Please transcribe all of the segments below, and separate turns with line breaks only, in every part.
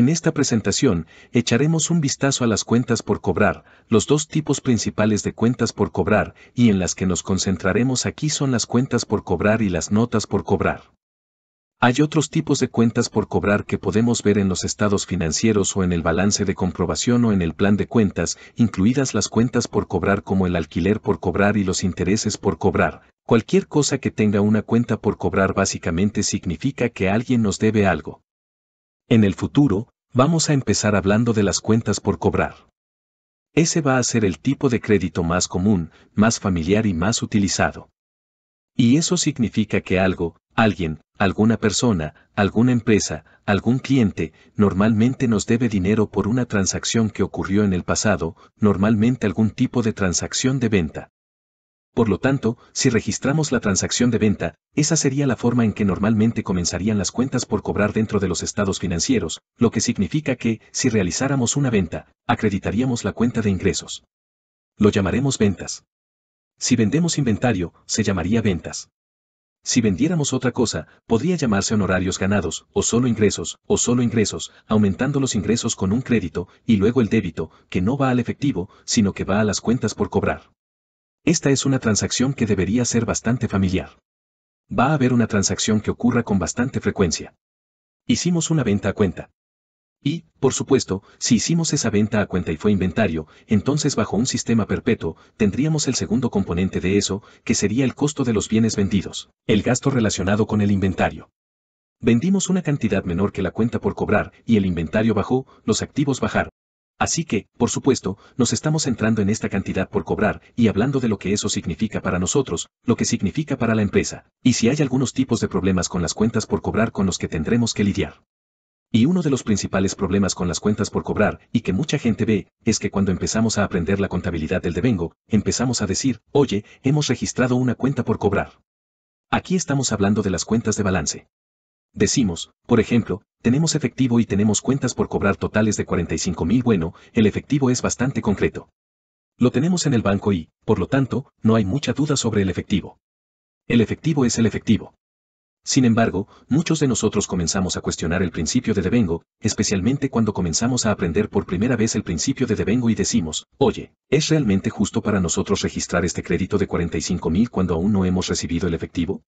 En esta presentación, echaremos un vistazo a las cuentas por cobrar, los dos tipos principales de cuentas por cobrar, y en las que nos concentraremos aquí son las cuentas por cobrar y las notas por cobrar. Hay otros tipos de cuentas por cobrar que podemos ver en los estados financieros o en el balance de comprobación o en el plan de cuentas, incluidas las cuentas por cobrar como el alquiler por cobrar y los intereses por cobrar. Cualquier cosa que tenga una cuenta por cobrar básicamente significa que alguien nos debe algo. En el futuro, Vamos a empezar hablando de las cuentas por cobrar. Ese va a ser el tipo de crédito más común, más familiar y más utilizado. Y eso significa que algo, alguien, alguna persona, alguna empresa, algún cliente, normalmente nos debe dinero por una transacción que ocurrió en el pasado, normalmente algún tipo de transacción de venta. Por lo tanto, si registramos la transacción de venta, esa sería la forma en que normalmente comenzarían las cuentas por cobrar dentro de los estados financieros, lo que significa que, si realizáramos una venta, acreditaríamos la cuenta de ingresos. Lo llamaremos ventas. Si vendemos inventario, se llamaría ventas. Si vendiéramos otra cosa, podría llamarse honorarios ganados, o solo ingresos, o solo ingresos, aumentando los ingresos con un crédito, y luego el débito, que no va al efectivo, sino que va a las cuentas por cobrar. Esta es una transacción que debería ser bastante familiar. Va a haber una transacción que ocurra con bastante frecuencia. Hicimos una venta a cuenta. Y, por supuesto, si hicimos esa venta a cuenta y fue inventario, entonces bajo un sistema perpetuo, tendríamos el segundo componente de eso, que sería el costo de los bienes vendidos, el gasto relacionado con el inventario. Vendimos una cantidad menor que la cuenta por cobrar, y el inventario bajó, los activos bajaron. Así que, por supuesto, nos estamos entrando en esta cantidad por cobrar y hablando de lo que eso significa para nosotros, lo que significa para la empresa, y si hay algunos tipos de problemas con las cuentas por cobrar con los que tendremos que lidiar. Y uno de los principales problemas con las cuentas por cobrar, y que mucha gente ve, es que cuando empezamos a aprender la contabilidad del devengo, empezamos a decir, oye, hemos registrado una cuenta por cobrar. Aquí estamos hablando de las cuentas de balance. Decimos, por ejemplo, tenemos efectivo y tenemos cuentas por cobrar totales de 45,000. Bueno, el efectivo es bastante concreto. Lo tenemos en el banco y, por lo tanto, no hay mucha duda sobre el efectivo. El efectivo es el efectivo. Sin embargo, muchos de nosotros comenzamos a cuestionar el principio de devengo, especialmente cuando comenzamos a aprender por primera vez el principio de devengo y decimos, oye, ¿es realmente justo para nosotros registrar este crédito de 45,000 cuando aún no hemos recibido el efectivo?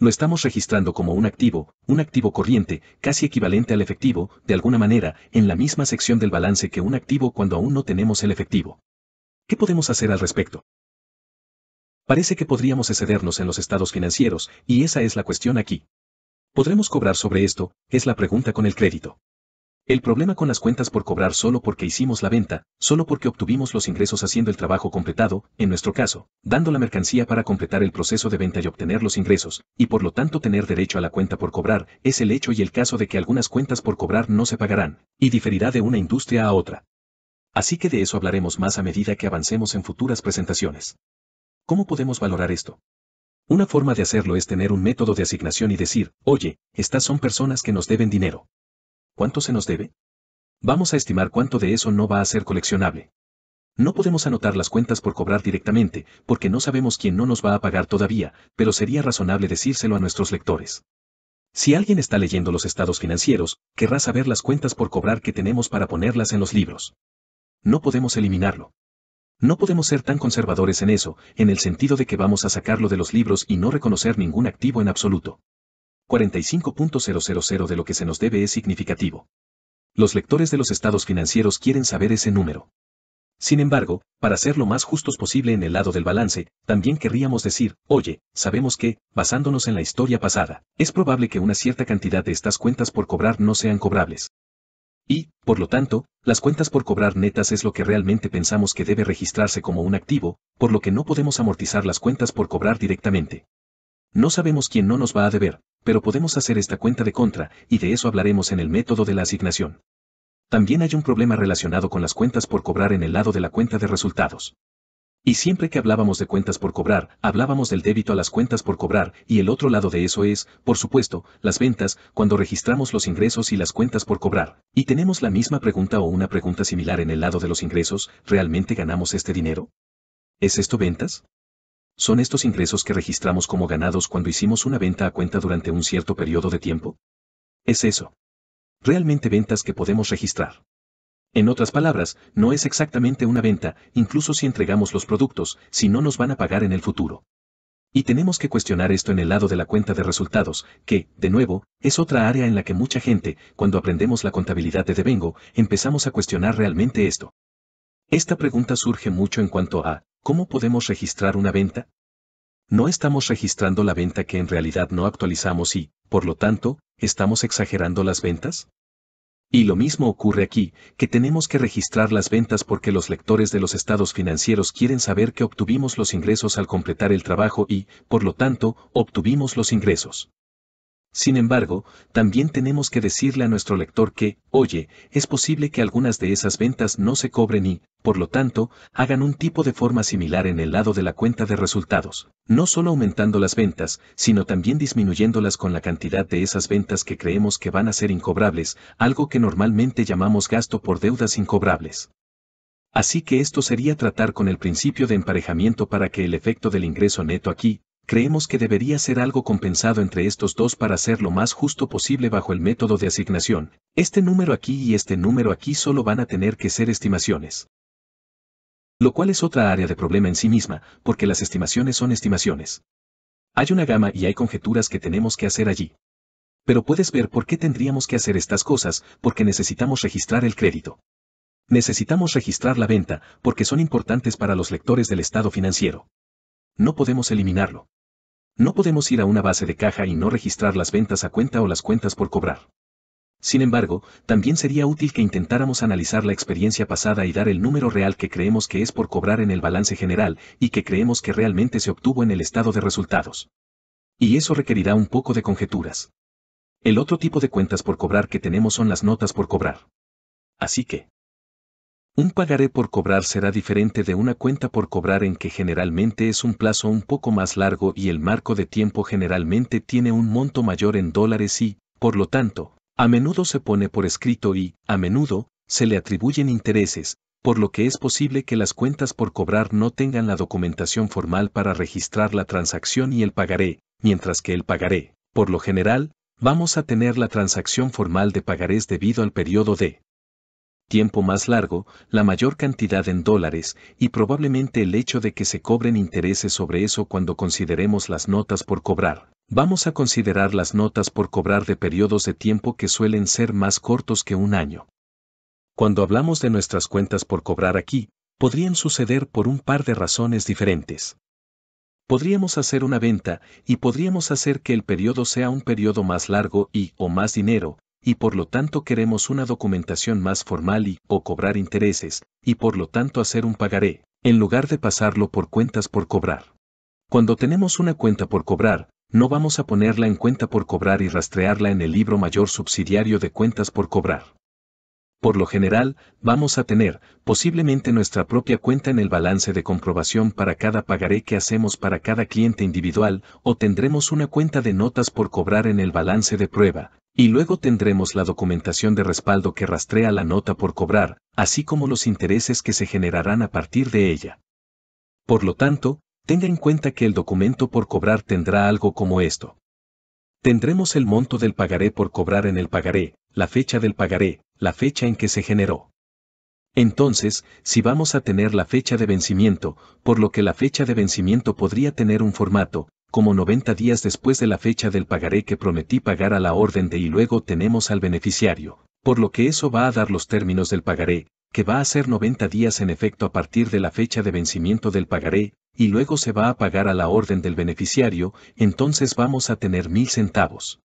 Lo estamos registrando como un activo, un activo corriente, casi equivalente al efectivo, de alguna manera, en la misma sección del balance que un activo cuando aún no tenemos el efectivo. ¿Qué podemos hacer al respecto? Parece que podríamos excedernos en los estados financieros, y esa es la cuestión aquí. ¿Podremos cobrar sobre esto? Es la pregunta con el crédito. El problema con las cuentas por cobrar solo porque hicimos la venta, solo porque obtuvimos los ingresos haciendo el trabajo completado, en nuestro caso, dando la mercancía para completar el proceso de venta y obtener los ingresos, y por lo tanto tener derecho a la cuenta por cobrar, es el hecho y el caso de que algunas cuentas por cobrar no se pagarán, y diferirá de una industria a otra. Así que de eso hablaremos más a medida que avancemos en futuras presentaciones. ¿Cómo podemos valorar esto? Una forma de hacerlo es tener un método de asignación y decir, oye, estas son personas que nos deben dinero. ¿cuánto se nos debe? Vamos a estimar cuánto de eso no va a ser coleccionable. No podemos anotar las cuentas por cobrar directamente, porque no sabemos quién no nos va a pagar todavía, pero sería razonable decírselo a nuestros lectores. Si alguien está leyendo los estados financieros, querrá saber las cuentas por cobrar que tenemos para ponerlas en los libros. No podemos eliminarlo. No podemos ser tan conservadores en eso, en el sentido de que vamos a sacarlo de los libros y no reconocer ningún activo en absoluto. 45.000 de lo que se nos debe es significativo. Los lectores de los estados financieros quieren saber ese número. Sin embargo, para ser lo más justos posible en el lado del balance, también querríamos decir, oye, sabemos que, basándonos en la historia pasada, es probable que una cierta cantidad de estas cuentas por cobrar no sean cobrables. Y, por lo tanto, las cuentas por cobrar netas es lo que realmente pensamos que debe registrarse como un activo, por lo que no podemos amortizar las cuentas por cobrar directamente. No sabemos quién no nos va a deber, pero podemos hacer esta cuenta de contra, y de eso hablaremos en el método de la asignación. También hay un problema relacionado con las cuentas por cobrar en el lado de la cuenta de resultados. Y siempre que hablábamos de cuentas por cobrar, hablábamos del débito a las cuentas por cobrar, y el otro lado de eso es, por supuesto, las ventas, cuando registramos los ingresos y las cuentas por cobrar. Y tenemos la misma pregunta o una pregunta similar en el lado de los ingresos, ¿realmente ganamos este dinero? ¿Es esto ventas? ¿Son estos ingresos que registramos como ganados cuando hicimos una venta a cuenta durante un cierto periodo de tiempo? Es eso. Realmente ventas que podemos registrar. En otras palabras, no es exactamente una venta, incluso si entregamos los productos, si no nos van a pagar en el futuro. Y tenemos que cuestionar esto en el lado de la cuenta de resultados, que, de nuevo, es otra área en la que mucha gente, cuando aprendemos la contabilidad de Devengo, empezamos a cuestionar realmente esto. Esta pregunta surge mucho en cuanto a, ¿cómo podemos registrar una venta? No estamos registrando la venta que en realidad no actualizamos y, por lo tanto, estamos exagerando las ventas? Y lo mismo ocurre aquí, que tenemos que registrar las ventas porque los lectores de los estados financieros quieren saber que obtuvimos los ingresos al completar el trabajo y, por lo tanto, obtuvimos los ingresos. Sin embargo, también tenemos que decirle a nuestro lector que, oye, es posible que algunas de esas ventas no se cobren y, por lo tanto, hagan un tipo de forma similar en el lado de la cuenta de resultados, no solo aumentando las ventas, sino también disminuyéndolas con la cantidad de esas ventas que creemos que van a ser incobrables, algo que normalmente llamamos gasto por deudas incobrables. Así que esto sería tratar con el principio de emparejamiento para que el efecto del ingreso neto aquí, creemos que debería ser algo compensado entre estos dos para ser lo más justo posible bajo el método de asignación. Este número aquí y este número aquí solo van a tener que ser estimaciones. Lo cual es otra área de problema en sí misma, porque las estimaciones son estimaciones. Hay una gama y hay conjeturas que tenemos que hacer allí. Pero puedes ver por qué tendríamos que hacer estas cosas, porque necesitamos registrar el crédito. Necesitamos registrar la venta, porque son importantes para los lectores del estado financiero. No podemos eliminarlo. No podemos ir a una base de caja y no registrar las ventas a cuenta o las cuentas por cobrar. Sin embargo, también sería útil que intentáramos analizar la experiencia pasada y dar el número real que creemos que es por cobrar en el balance general y que creemos que realmente se obtuvo en el estado de resultados. Y eso requerirá un poco de conjeturas. El otro tipo de cuentas por cobrar que tenemos son las notas por cobrar. Así que, un pagaré por cobrar será diferente de una cuenta por cobrar en que generalmente es un plazo un poco más largo y el marco de tiempo generalmente tiene un monto mayor en dólares y, por lo tanto, a menudo se pone por escrito y, a menudo, se le atribuyen intereses, por lo que es posible que las cuentas por cobrar no tengan la documentación formal para registrar la transacción y el pagaré, mientras que el pagaré, por lo general, vamos a tener la transacción formal de pagarés debido al periodo de tiempo más largo, la mayor cantidad en dólares y probablemente el hecho de que se cobren intereses sobre eso cuando consideremos las notas por cobrar. Vamos a considerar las notas por cobrar de periodos de tiempo que suelen ser más cortos que un año. Cuando hablamos de nuestras cuentas por cobrar aquí, podrían suceder por un par de razones diferentes. Podríamos hacer una venta y podríamos hacer que el periodo sea un periodo más largo y o más dinero, y por lo tanto queremos una documentación más formal y, o cobrar intereses, y por lo tanto hacer un pagaré, en lugar de pasarlo por cuentas por cobrar. Cuando tenemos una cuenta por cobrar, no vamos a ponerla en cuenta por cobrar y rastrearla en el libro mayor subsidiario de cuentas por cobrar. Por lo general, vamos a tener, posiblemente nuestra propia cuenta en el balance de comprobación para cada pagaré que hacemos para cada cliente individual, o tendremos una cuenta de notas por cobrar en el balance de prueba, y luego tendremos la documentación de respaldo que rastrea la nota por cobrar, así como los intereses que se generarán a partir de ella. Por lo tanto, tenga en cuenta que el documento por cobrar tendrá algo como esto. Tendremos el monto del pagaré por cobrar en el pagaré, la fecha del pagaré, la fecha en que se generó. Entonces, si vamos a tener la fecha de vencimiento, por lo que la fecha de vencimiento podría tener un formato, como 90 días después de la fecha del pagaré que prometí pagar a la orden de y luego tenemos al beneficiario, por lo que eso va a dar los términos del pagaré, que va a ser 90 días en efecto a partir de la fecha de vencimiento del pagaré, y luego se va a pagar a la orden del beneficiario, entonces vamos a tener mil centavos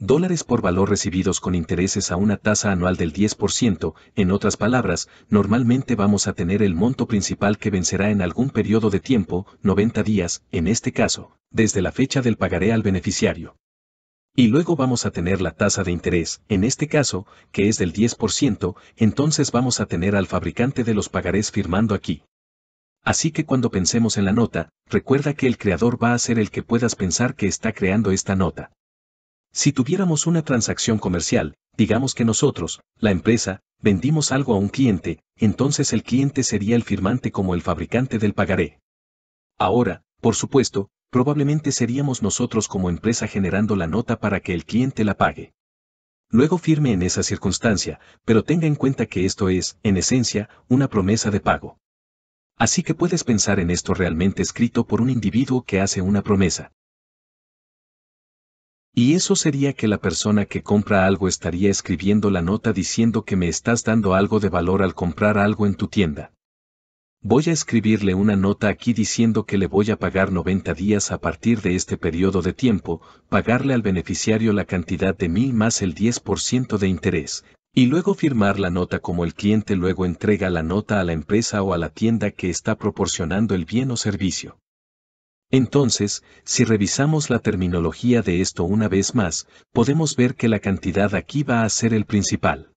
dólares por valor recibidos con intereses a una tasa anual del 10%, en otras palabras, normalmente vamos a tener el monto principal que vencerá en algún periodo de tiempo, 90 días, en este caso, desde la fecha del pagaré al beneficiario. Y luego vamos a tener la tasa de interés, en este caso, que es del 10%, entonces vamos a tener al fabricante de los pagarés firmando aquí. Así que cuando pensemos en la nota, recuerda que el creador va a ser el que puedas pensar que está creando esta nota. Si tuviéramos una transacción comercial, digamos que nosotros, la empresa, vendimos algo a un cliente, entonces el cliente sería el firmante como el fabricante del pagaré. Ahora, por supuesto, probablemente seríamos nosotros como empresa generando la nota para que el cliente la pague. Luego firme en esa circunstancia, pero tenga en cuenta que esto es, en esencia, una promesa de pago. Así que puedes pensar en esto realmente escrito por un individuo que hace una promesa. Y eso sería que la persona que compra algo estaría escribiendo la nota diciendo que me estás dando algo de valor al comprar algo en tu tienda. Voy a escribirle una nota aquí diciendo que le voy a pagar 90 días a partir de este periodo de tiempo, pagarle al beneficiario la cantidad de mil más el 10% de interés, y luego firmar la nota como el cliente luego entrega la nota a la empresa o a la tienda que está proporcionando el bien o servicio. Entonces, si revisamos la terminología de esto una vez más, podemos ver que la cantidad aquí va a ser el principal.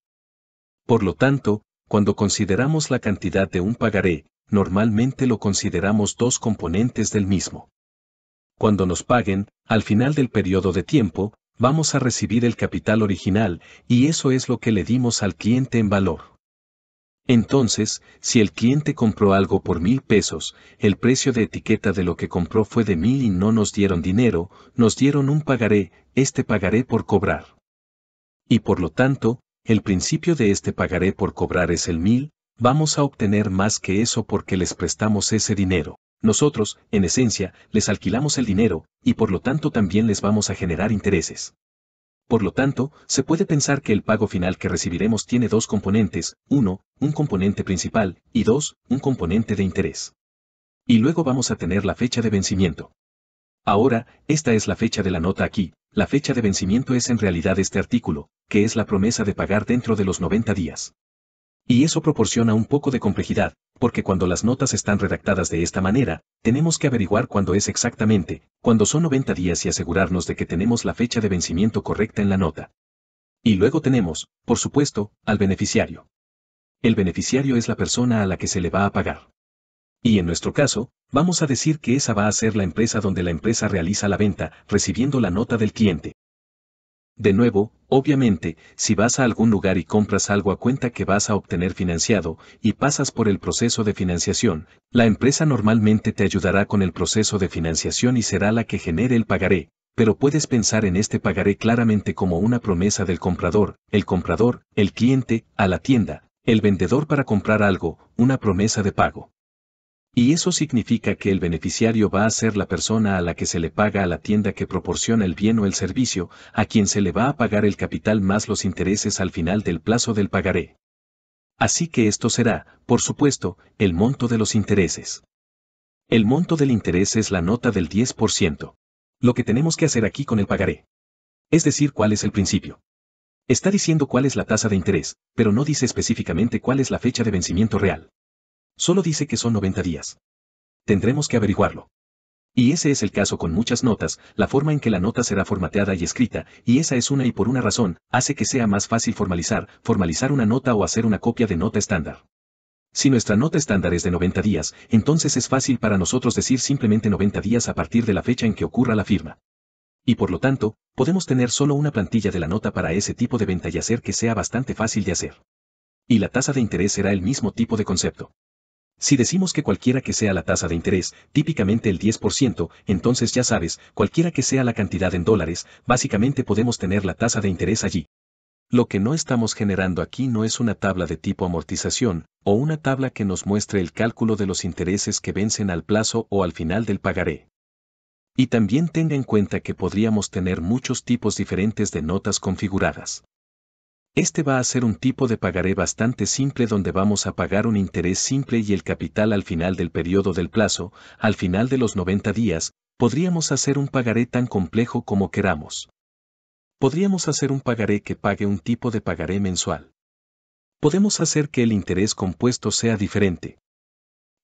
Por lo tanto, cuando consideramos la cantidad de un pagaré, normalmente lo consideramos dos componentes del mismo. Cuando nos paguen, al final del periodo de tiempo, vamos a recibir el capital original, y eso es lo que le dimos al cliente en valor. Entonces, si el cliente compró algo por mil pesos, el precio de etiqueta de lo que compró fue de mil y no nos dieron dinero, nos dieron un pagaré, este pagaré por cobrar. Y por lo tanto, el principio de este pagaré por cobrar es el mil, vamos a obtener más que eso porque les prestamos ese dinero. Nosotros, en esencia, les alquilamos el dinero, y por lo tanto también les vamos a generar intereses. Por lo tanto, se puede pensar que el pago final que recibiremos tiene dos componentes, uno, un componente principal, y dos, un componente de interés. Y luego vamos a tener la fecha de vencimiento. Ahora, esta es la fecha de la nota aquí, la fecha de vencimiento es en realidad este artículo, que es la promesa de pagar dentro de los 90 días. Y eso proporciona un poco de complejidad, porque cuando las notas están redactadas de esta manera, tenemos que averiguar cuándo es exactamente, cuándo son 90 días y asegurarnos de que tenemos la fecha de vencimiento correcta en la nota. Y luego tenemos, por supuesto, al beneficiario. El beneficiario es la persona a la que se le va a pagar. Y en nuestro caso, vamos a decir que esa va a ser la empresa donde la empresa realiza la venta, recibiendo la nota del cliente. De nuevo, obviamente, si vas a algún lugar y compras algo a cuenta que vas a obtener financiado y pasas por el proceso de financiación, la empresa normalmente te ayudará con el proceso de financiación y será la que genere el pagaré, pero puedes pensar en este pagaré claramente como una promesa del comprador, el comprador, el cliente, a la tienda, el vendedor para comprar algo, una promesa de pago. Y eso significa que el beneficiario va a ser la persona a la que se le paga a la tienda que proporciona el bien o el servicio, a quien se le va a pagar el capital más los intereses al final del plazo del pagaré. Así que esto será, por supuesto, el monto de los intereses. El monto del interés es la nota del 10%. Lo que tenemos que hacer aquí con el pagaré. Es decir, cuál es el principio. Está diciendo cuál es la tasa de interés, pero no dice específicamente cuál es la fecha de vencimiento real. Solo dice que son 90 días. Tendremos que averiguarlo. Y ese es el caso con muchas notas, la forma en que la nota será formateada y escrita, y esa es una y por una razón, hace que sea más fácil formalizar, formalizar una nota o hacer una copia de nota estándar. Si nuestra nota estándar es de 90 días, entonces es fácil para nosotros decir simplemente 90 días a partir de la fecha en que ocurra la firma. Y por lo tanto, podemos tener solo una plantilla de la nota para ese tipo de venta y hacer que sea bastante fácil de hacer. Y la tasa de interés será el mismo tipo de concepto. Si decimos que cualquiera que sea la tasa de interés, típicamente el 10%, entonces ya sabes, cualquiera que sea la cantidad en dólares, básicamente podemos tener la tasa de interés allí. Lo que no estamos generando aquí no es una tabla de tipo amortización, o una tabla que nos muestre el cálculo de los intereses que vencen al plazo o al final del pagaré. Y también tenga en cuenta que podríamos tener muchos tipos diferentes de notas configuradas. Este va a ser un tipo de pagaré bastante simple donde vamos a pagar un interés simple y el capital al final del periodo del plazo, al final de los 90 días, podríamos hacer un pagaré tan complejo como queramos. Podríamos hacer un pagaré que pague un tipo de pagaré mensual. Podemos hacer que el interés compuesto sea diferente.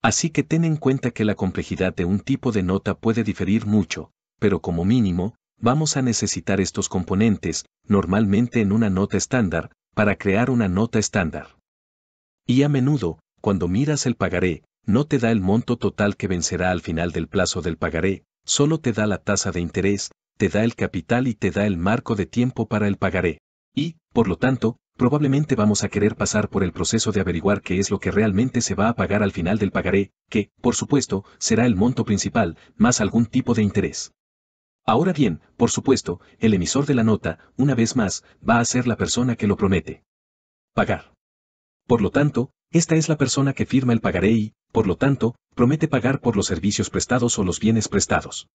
Así que ten en cuenta que la complejidad de un tipo de nota puede diferir mucho, pero como mínimo, vamos a necesitar estos componentes, normalmente en una nota estándar, para crear una nota estándar. Y a menudo, cuando miras el pagaré, no te da el monto total que vencerá al final del plazo del pagaré, solo te da la tasa de interés, te da el capital y te da el marco de tiempo para el pagaré. Y, por lo tanto, probablemente vamos a querer pasar por el proceso de averiguar qué es lo que realmente se va a pagar al final del pagaré, que, por supuesto, será el monto principal, más algún tipo de interés. Ahora bien, por supuesto, el emisor de la nota, una vez más, va a ser la persona que lo promete. Pagar. Por lo tanto, esta es la persona que firma el pagaré y, por lo tanto, promete pagar por los servicios prestados o los bienes prestados.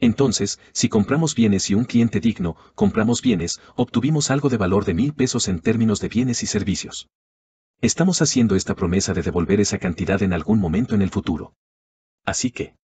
Entonces, si compramos bienes y un cliente digno, compramos bienes, obtuvimos algo de valor de mil pesos en términos de bienes y servicios. Estamos haciendo esta promesa de devolver esa cantidad en algún momento en el futuro. Así que,